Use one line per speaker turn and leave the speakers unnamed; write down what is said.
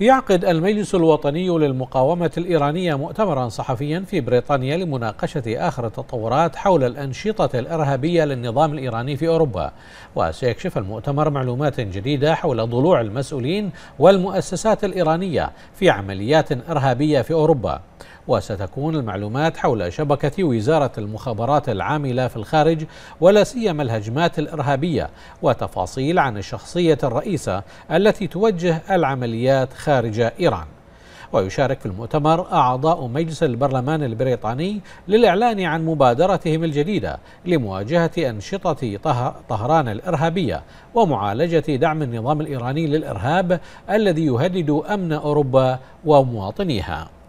يعقد المجلس الوطني للمقاومة الإيرانية مؤتمرا صحفيا في بريطانيا لمناقشة آخر التطورات حول الأنشطة الإرهابية للنظام الإيراني في أوروبا وسيكشف المؤتمر معلومات جديدة حول ضلوع المسؤولين والمؤسسات الإيرانية في عمليات إرهابية في أوروبا وستكون المعلومات حول شبكة وزارة المخابرات العاملة في الخارج ولا سيما الهجمات الإرهابية وتفاصيل عن الشخصية الرئيسة التي توجه العمليات خارج إيران ويشارك في المؤتمر أعضاء مجلس البرلمان البريطاني للإعلان عن مبادرتهم الجديدة لمواجهة أنشطة طهران الإرهابية ومعالجة دعم النظام الإيراني للإرهاب الذي يهدد أمن أوروبا ومواطنيها